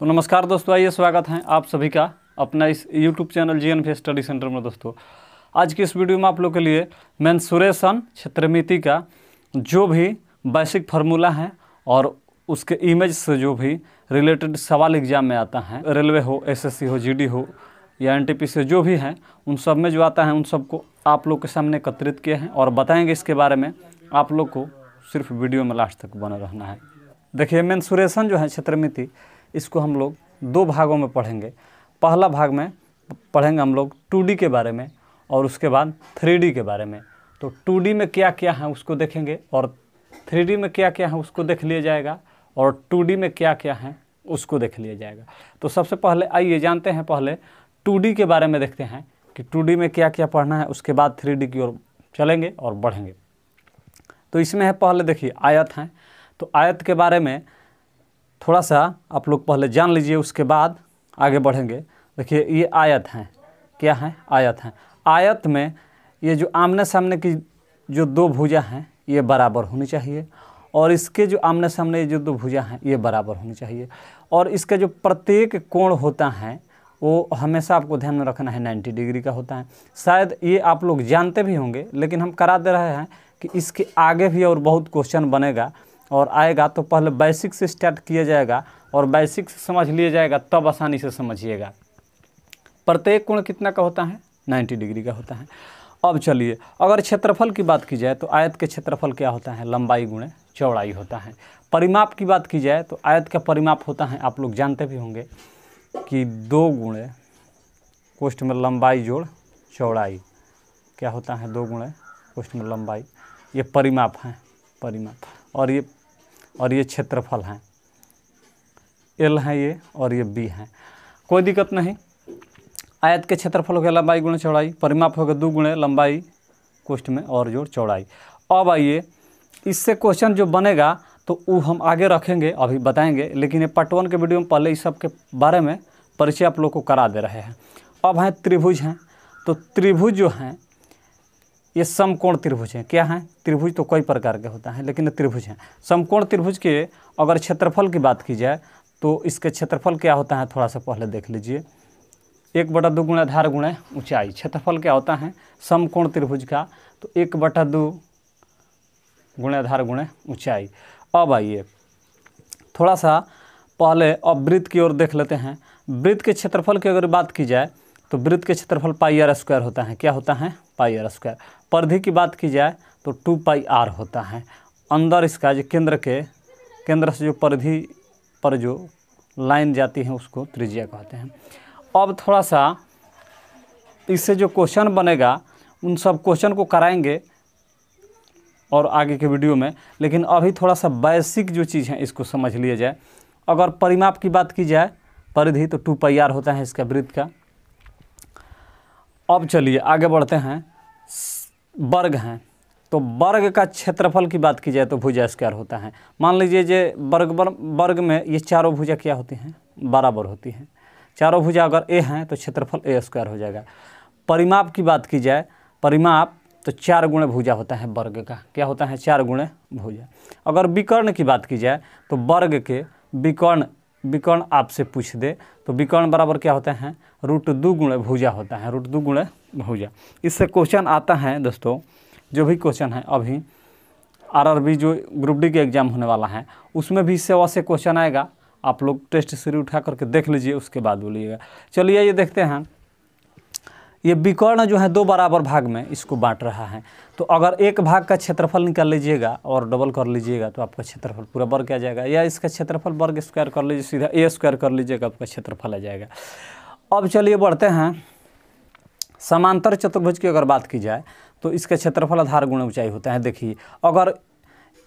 तो नमस्कार दोस्तों आइए स्वागत है आप सभी का अपना इस YouTube channel G N study centre में दोस्तों आज की इस वीडियो में आप लोग के लिए मैंसुरेशन क्षेत्रमिति का जो भी बेसिक फार्मूला है और उसके इमेज से जो भी रिलेटेड सवाल एग्जाम में आता है रेलवे हो एसएससी हो जी हो या एन से जो भी हैं उन सब में जो आता है उन सबको आप लोग के सामने एकत्रित किए हैं और बताएँगे इसके बारे में आप लोग को सिर्फ वीडियो में लास्ट तक बना रहना है देखिए मैंसुरेशन जो है क्षेत्रमिति इसको हम लोग दो भागों में पढ़ेंगे पहला भाग में पढ़ेंगे हम लोग टू के बारे में और उसके बाद थ्री के बारे में तो टू में क्या क्या है उसको देखेंगे और थ्री में क्या क्या है उसको देख लिया जाएगा और टू में क्या क्या है उसको देख लिया जाएगा तो सबसे पहले आइए जानते हैं पहले टू के बारे में देखते हैं कि टू में क्या क्या पढ़ना है उसके बाद थ्री की ओर चलेंगे और बढ़ेंगे तो इसमें है पहले देखिए आयत हैं तो आयत के बारे में थोड़ा सा आप लोग पहले जान लीजिए उसके बाद आगे बढ़ेंगे देखिए ये आयत हैं क्या हैं आयत हैं आयत में ये जो आमने सामने की जो दो भुजा हैं ये बराबर होनी चाहिए और इसके जो आमने सामने जो दो भुजा हैं ये बराबर होनी चाहिए और इसका जो प्रत्येक कोण होता है वो हमेशा आपको ध्यान में रखना है नाइन्टी डिग्री का होता है शायद ये आप लोग जानते भी होंगे लेकिन हम करा दे रहे हैं कि इसके आगे भी और बहुत क्वेश्चन बनेगा और आएगा तो पहले बेसिक से स्टार्ट किया जाएगा और बेसिक से समझ लिया जाएगा तब आसानी से समझिएगा प्रत्येक कोण कितना का होता है 90 डिग्री का होता है अब चलिए अगर क्षेत्रफल की बात की जाए तो आयत के क्षेत्रफल क्या होता है लंबाई गुणे चौड़ाई होता है परिमाप की बात की जाए तो आयत का परिमाप होता है आप लोग जानते भी होंगे कि दो गुणे कोष्ठ में लंबाई जोड़ चौड़ाई क्या होता है दो गुणे कोष्ठ में लंबाई ये परिमाप है परिमाप और ये और ये क्षेत्रफल हैं एल हैं ये और ये बी हैं कोई दिक्कत नहीं आयत के क्षेत्रफल हो गया लंबाई गुणे चौड़ाई परिमाप हो गया दो गुणे लंबाई कोष्ठ में और जोड़ चौड़ाई अब आइए इससे क्वेश्चन जो बनेगा तो वो हम आगे रखेंगे अभी बताएंगे लेकिन ये पार्ट वन के वीडियो में पहले इस सब के बारे में परिचय आप लोग को करा दे रहे हैं अब हैं त्रिभुज हैं तो त्रिभुज जो हैं ये समकोण त्रिभुज हैं क्या हैं त्रिभुज तो कई प्रकार के होता है लेकिन त्रिभुज हैं समकोण त्रिभुज के अगर क्षेत्रफल की बात की जाए तो इसके क्षेत्रफल क्या होता है थोड़ा सा पहले देख लीजिए एक बटा दो गुणा धार गुणा ऊँचाई क्षेत्रफल क्या होता है समकोण त्रिभुज का तो एक बटा दो गुणा धार गुणा ऊँचाई अब आइए थोड़ा सा पहले अब वृत्त की ओर देख लेते हैं वृत्त के क्षेत्रफल की अगर बात की जाए तो वृत्त के क्षेत्रफल पाई आर स्क्वायर होता है क्या होता है पाई आर स्क्वायर परिधि की बात की जाए तो टू पाई आर होता है अंदर इसका जो केंद्र के केंद्र से जो परिधि पर जो लाइन जाती है उसको त्रिज्या कहते हैं अब थोड़ा सा इससे जो क्वेश्चन बनेगा उन सब क्वेश्चन को कराएंगे और आगे के वीडियो में लेकिन अभी थोड़ा सा बेसिक जो चीज़ है इसको समझ लिया जाए अगर परिमाप की बात की जाए परिधि तो टू पाई आर होता है इसका वृत्त का अब चलिए आगे बढ़ते हैं वर्ग हैं तो वर्ग का क्षेत्रफल की बात की जाए तो भुजा स्क्वायर होता है मान लीजिए जे वर्ग वर्ग में ये चारों भुजा क्या होती हैं बराबर होती हैं चारों भुजा अगर ए हैं तो क्षेत्रफल ए स्क्वायर हो जाएगा परिमाप की बात की जाए परिमाप तो चार गुणे भुजा होता है वर्ग का क्या होता है चार गुणे भुजा अगर विकर्ण की बात की जाए तो वर्ग के विकर्ण विकर्ण आपसे पूछ दे तो विकर्ण बराबर क्या होते हैं रूट दो गुणे भुजा होता है रूट दो गुणे भुजा इससे क्वेश्चन आता है दोस्तों जो भी क्वेश्चन है अभी आरआरबी जो ग्रुप डी के एग्ज़ाम होने वाला है उसमें भी इससे वैसे क्वेश्चन आएगा आप लोग टेस्ट सीरीज उठा करके देख लीजिए उसके बाद बोलिएगा चलिए ये देखते हैं ये विकर्ण जो है दो बराबर भाग में इसको बांट रहा है तो अगर एक भाग का क्षेत्रफल निकाल लीजिएगा और डबल कर लीजिएगा तो आपका क्षेत्रफल पूरा वर्ग आ जाएगा या इसका क्षेत्रफल वर्ग स्क्वायर कर लीजिए सीधा ए स्क्वायर कर लीजिएगा आपका क्षेत्रफल आ जाएगा अब चलिए बढ़ते हैं समांतर चतुर्भुज की अगर बात की जाए तो इसका क्षेत्रफल आधार गुण ऊंचाई होता है देखिए अगर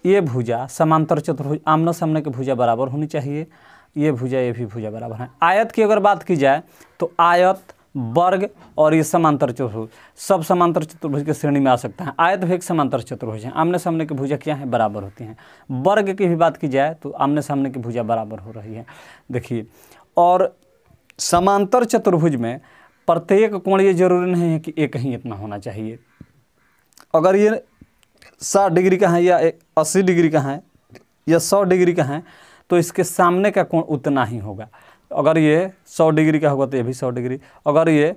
ये भुजा समांतर चतुर्भुज आमने सामने की भुजा बराबर होनी चाहिए ये भुजा ये भी भुजा बराबर है आयत की अगर बात की जाए तो आयत वर्ग और ये समांतर चतुर्भुज सब समांतर चतुर्भुज की श्रेणी में आ सकता है आयत तो भी एक समांतर चतुर्भुज है आमने सामने की भुजा क्या है बराबर होती हैं वर्ग की भी बात की जाए तो आमने सामने की भुजा बराबर हो रही है देखिए और समांतर चतुर्भुज में प्रत्येक कोण ये जरूरी नहीं है कि एक ही इतना होना चाहिए अगर ये साठ डिग्री का है या अस्सी डिग्री का है या सौ डिग्री का है तो इसके सामने का कोण उतना ही होगा अगर ये सौ डिग्री का होगा तो ये भी सौ डिग्री अगर ये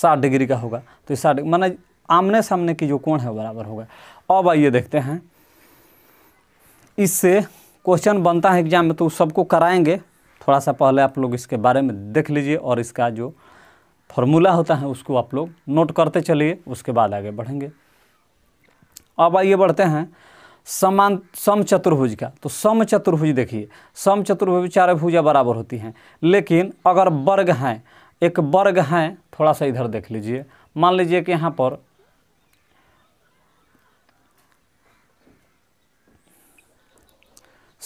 साठ डिग्री का होगा तो ये साठ माना आमने सामने की जो कोण है बराबर होगा अब आइए देखते हैं इससे क्वेश्चन बनता है एग्जाम में तो सबको कराएंगे थोड़ा सा पहले आप लोग इसके बारे में देख लीजिए और इसका जो फॉर्मूला होता है उसको आप लोग नोट करते चलिए उसके बाद आगे बढ़ेंगे अब आइए बढ़ते हैं समान सम चतुर्भुज का तो सम चतुर्भुज देखिए सम चतुर्भुज चार भुजा बराबर होती हैं लेकिन अगर वर्ग हैं एक वर्ग हैं थोड़ा सा इधर देख लीजिए मान लीजिए कि यहाँ पर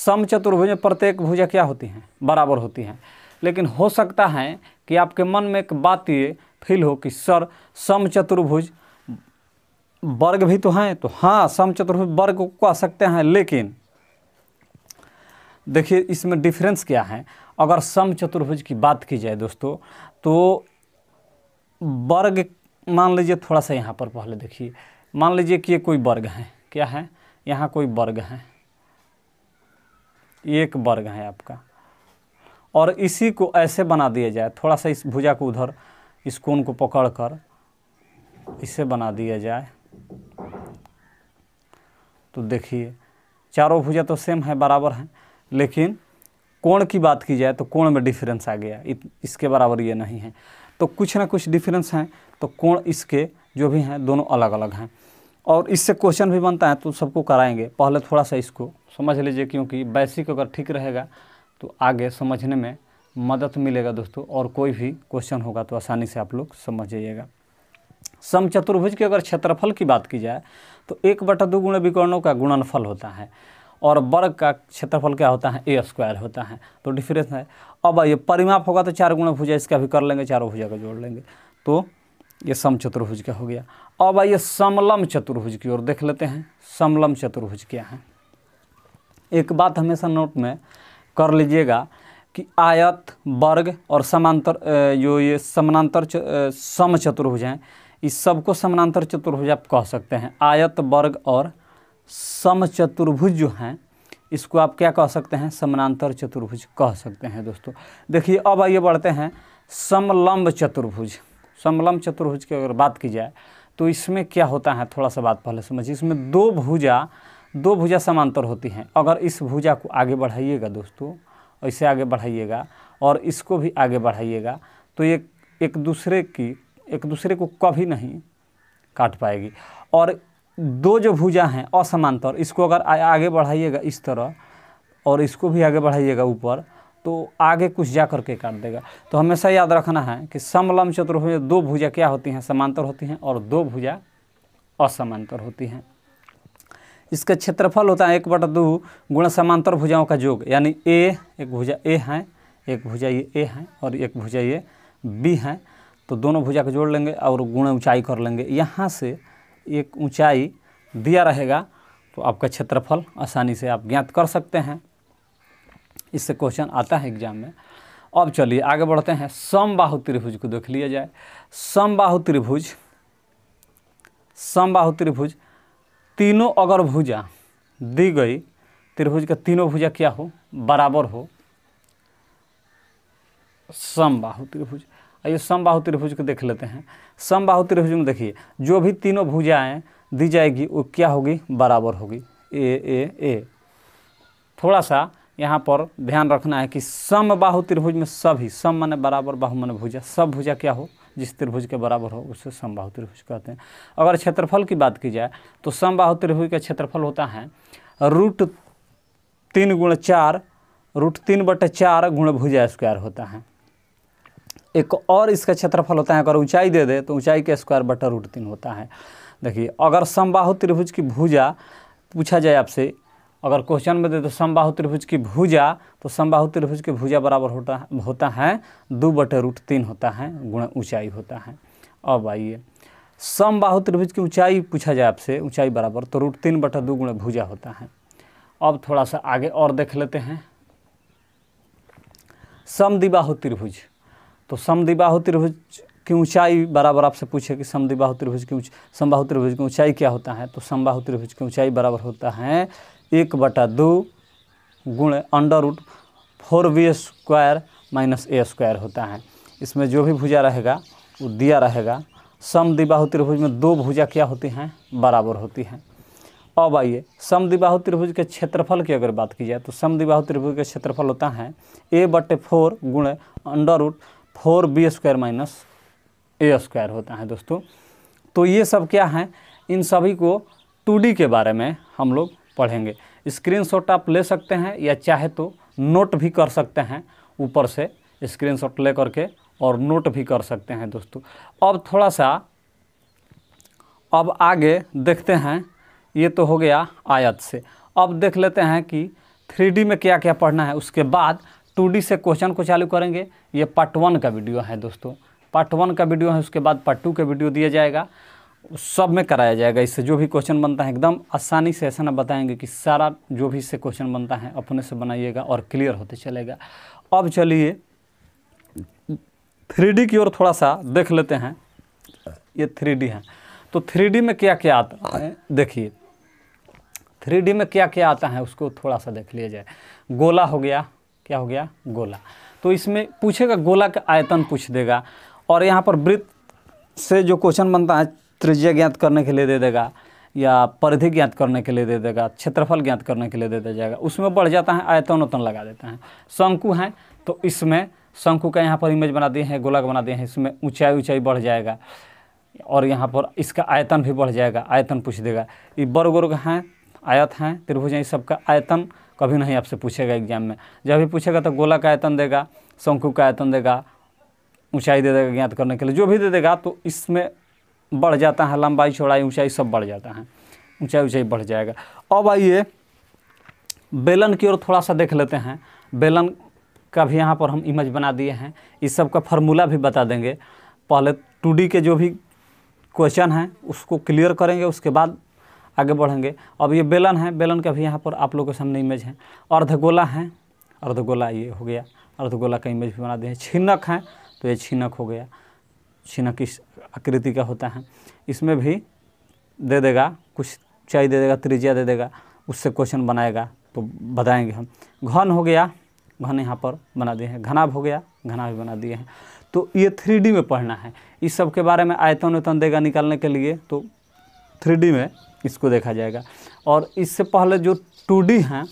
सम चतुर्भुज में प्रत्येक भुजा क्या होती हैं बराबर होती हैं लेकिन हो सकता है कि आपके मन में एक बात ये फील हो कि सर सम चतुर्भुज वर्ग भी तो हैं तो हाँ समचतुर्भुज वर्ग को कह सकते हैं लेकिन देखिए इसमें डिफरेंस क्या है अगर समचतुर्भुज की बात की जाए दोस्तों तो वर्ग मान लीजिए थोड़ा सा यहाँ पर पहले देखिए मान लीजिए कि ये कोई वर्ग है क्या है यहाँ कोई वर्ग है एक वर्ग है आपका और इसी को ऐसे बना दिया जाए थोड़ा सा इस भुजा को उधर इस कोण को पकड़ कर इसे बना दिया जाए तो देखिए चारों भुजा तो सेम है बराबर हैं लेकिन कोण की बात की जाए तो कोण में डिफरेंस आ गया इत, इसके बराबर ये नहीं है तो कुछ ना कुछ डिफरेंस हैं तो कोण इसके जो भी हैं दोनों अलग अलग हैं और इससे क्वेश्चन भी बनता है तो सबको कराएंगे पहले थोड़ा सा इसको समझ लीजिए क्योंकि बेसिक अगर ठीक रहेगा तो आगे समझने में मदद मिलेगा दोस्तों और कोई भी क्वेश्चन होगा तो आसानी से आप लोग समझ जाइएगा समचतुर्भुज के अगर क्षेत्रफल की बात की जाए तो एक बटा दो गुण विकर्णों का गुणनफल होता है और वर्ग का क्षेत्रफल क्या होता है ए स्क्वायर होता है तो डिफरेंस है अब ये परिमाप होगा तो चार गुण भुजा इसका भी कर लेंगे चारों भुजा का जोड़ लेंगे तो ये सम चतुर्भुज का हो गया अब आइए समलम चतुर्भुज की ओर देख लेते हैं समलम चतुर्भुज क्या है एक बात हमेशा नोट में कर लीजिएगा कि आयत वर्ग और समांतर जो ये समानांतर सम चतुर्भुज हैं इस सबको समानांतर चतुर्भुज आप कह सकते हैं आयत वर्ग और सम चतुर्भुज जो हैं इसको आप क्या कह सकते हैं समानांतर चतुर्भुज कह सकते हैं दोस्तों देखिए अब आइए बढ़ते हैं समलंब चतुर्भुज समलंब चतुर्भुज की अगर बात की जाए तो इसमें क्या होता है थोड़ा सा बात पहले समझिए इसमें दो भुजा दो भुजा समांतर होती हैं अगर इस भुजा को आगे बढ़ाइएगा दोस्तों ऐसे आगे बढ़ाइएगा और इसको भी आगे बढ़ाइएगा तो ये एक दूसरे की एक दूसरे को कभी नहीं काट पाएगी और दो जो भुजा हैं असमांतर इसको अगर आगे बढ़ाइएगा इस तरह और इसको भी आगे बढ़ाइएगा ऊपर तो आगे कुछ जा करके काट देगा तो हमेशा याद रखना है कि समलम चतुर्भुज में दो भुजा क्या होती हैं समांतर होती हैं और दो भुजा असमांतर होती हैं इसका क्षेत्रफल होता है एक बटा दो गुण समांतर भुजाओं का योग यानी ए एक भुजा ए है एक भुजा ये ए है और एक भुजा ये बी है तो दोनों भुजा को जोड़ लेंगे और गुण ऊंचाई कर लेंगे यहाँ से एक ऊंचाई दिया रहेगा तो आपका क्षेत्रफल आसानी से आप ज्ञात कर सकते हैं इससे क्वेश्चन आता है एग्जाम में अब चलिए आगे बढ़ते हैं समबाहु त्रिभुज को देख लिया जाए समबाहु त्रिभुज समबाहु त्रिभुज तीनों अगर भुजा दी गई त्रिभुज का तीनों भुजा क्या हो बराबर हो समबाहु त्रिभुज आइए समबाहु त्रिभुज को देख लेते हैं समबाहु त्रिभुज में देखिए जो भी तीनों भुजाएं दी जाएगी वो क्या होगी बराबर होगी ए ए ए थोड़ा सा यहाँ पर ध्यान रखना है कि समबाहु त्रिभुज में सभी सम मने बराबर बाहु मने भुजा सब भुजा क्या हो जिस त्रिभुज के बराबर हो उसे समबाहु त्रिभुज कहते हैं अगर क्षेत्रफल की बात की जाए तो समबाहु त्रिभुज का क्षेत्रफल होता है रूट तीन गुण चार रूट तीन बटे चार गुण भुजा स्क्वायर होता है एक और इसका क्षेत्रफल होता है अगर ऊंचाई दे दे तो ऊंचाई के स्क्वायर बटर रूट तीन होता है देखिए अगर समबाहु त्रिभुज की भुजा पूछा जाए आपसे अगर क्वेश्चन में दे तो समबाहु त्रिभुज की भुजा तो समबाहु त्रिभुज की भुजा बराबर होता है होता है दो बटे रूट तीन होता है गुण ऊंचाई होता है अब आइए समबाहु त्रिभुज की ऊंचाई पूछा जाए आपसे ऊंचाई बराबर तो रूट तीन बटा दो गुण भुजा होता है अब थोड़ा सा आगे और देख लेते हैं समदिबाहु त्रिभुज तो समदिबाहु त्रिभुज की ऊंचाई बराबर आपसे पूछे कि समदिबाहु त्रिभुज की समबाहु त्रिभुज की ऊंचाई क्या होता है तो समबाहु त्रिभुज की ऊंचाई बराबर होता है एक बटा दो गुण under root four V square minus A square होता है इसमें जो भी भुजा रहेगा वो दिया रहेगा समदिबाहु त्रिभुज में दो भुजा क्या होती हैं बराबर होती हैं अब आइए समदिबाहु त्रिभुज के क्षेत्रफल की अगर बात की जाए तो समदिबाहु त्रिभुज का क्षेत्रफल होता है ए बटे फोर गुण under root four B square minus A square होता है दोस्तों तो ये सब क्या है इन सभी को टू के बारे में हम लोग पढ़ेंगे स्क्रीनशॉट आप ले सकते हैं या चाहे तो नोट भी कर सकते हैं ऊपर से स्क्रीनशॉट ले करके और नोट भी कर सकते हैं दोस्तों अब थोड़ा सा अब आगे देखते हैं ये तो हो गया आयत से अब देख लेते हैं कि थ्री में क्या क्या पढ़ना है उसके बाद टू से क्वेश्चन को चालू करेंगे ये पार्ट वन का वीडियो है दोस्तों पार्ट वन का वीडियो है उसके बाद पार्ट टू का वीडियो दिया जाएगा सब में कराया जाएगा इससे जो भी क्वेश्चन बनता है एकदम आसानी से ऐसा ना बताएंगे कि सारा जो भी इससे क्वेश्चन बनता है अपने से बनाइएगा और क्लियर होते चलेगा अब चलिए थ्री की ओर थोड़ा सा देख लेते हैं ये थ्री डी है तो थ्री में क्या क्या आता है देखिए थ्री में क्या क्या आता है उसको थोड़ा सा देख लिया जाए गोला हो गया क्या हो गया गोला तो इसमें पूछेगा गोला का आयतन पूछ देगा और यहाँ पर वृत्त से जो क्वेश्चन बनता है त्रिज्या ज्ञात करने के लिए दे देगा या परिधि ज्ञात करने के लिए दे देगा क्षेत्रफल ज्ञात करने के लिए दे दिया जाएगा उसमें बढ़ जाता है आयतन उतन लगा देता है शंकु हैं तो इसमें शंकु का यहाँ पर इमेज बना दिए हैं गोला बना दिए हैं इसमें ऊंचाई ऊंचाई बढ़ जाएगा और यहाँ पर इसका आयतन भी बढ़ जाएगा आयतन पूछ देगा ये वर्ग वर्ग हैं आयत हैं त्रिभुज हैं इस सबका आयतन कभी नहीं आपसे पूछेगा एग्जाम में जब भी पूछेगा तो गोला का आयतन देगा शंकु का आयतन देगा ऊंचाई दे देगा ज्ञात करने के लिए जो भी दे देगा तो इसमें बढ़ जाता है लंबाई चौड़ाई ऊंचाई सब बढ़ जाता है ऊंचाई ऊंचाई बढ़ जाएगा अब आइए बेलन की ओर थोड़ा सा देख लेते हैं बेलन का भी यहाँ पर हम इमेज बना दिए हैं इस सब का फार्मूला भी बता देंगे पहले टू के जो भी क्वेश्चन हैं उसको क्लियर करेंगे उसके बाद आगे बढ़ेंगे अब ये बेलन है बेलन का भी यहाँ पर आप लोग के सामने इमेज है अर्धगोला है अर्धगोला ये हो गया अर्धगोला का इमेज भी बना दिए छिनक है तो ये छिनक हो गया छिनक इस आकृति का होता है इसमें भी दे देगा कुछ चाय दे देगा त्रिज्या दे देगा उससे क्वेश्चन बनाएगा तो बताएंगे हम घन हो गया घन यहाँ पर बना दिए हैं घना हो गया घना भी बना दिए हैं तो ये थ्री में पढ़ना है इस सब के बारे में आयतन वेतन देगा निकालने के लिए तो थ्री में इसको देखा जाएगा और इससे पहले जो टू हैं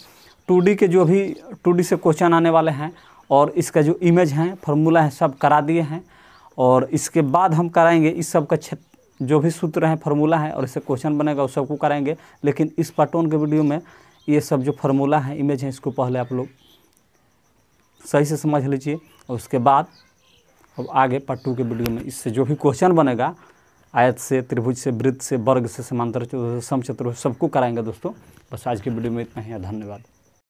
टू के जो भी टू से क्वेश्चन आने वाले हैं और इसका जो इमेज हैं फार्मूला है सब करा दिए हैं और इसके बाद हम कराएंगे इस सब का क्षेत्र जो भी सूत्र हैं फार्मूला है और इससे क्वेश्चन बनेगा उस सबको कराएंगे लेकिन इस पार्टोन के वीडियो में ये सब जो फार्मूला है इमेज है इसको पहले आप लोग सही से समझ लीजिए और उसके बाद अब आगे पार्ट टू के वीडियो में इससे जो भी क्वेश्चन बनेगा आयत से त्रिभुज से वृत्त से वर्ग से समांतर समचतुर्भुज सबको कराएंगे दोस्तों बस आज की वीडियो में इतना ही धन्यवाद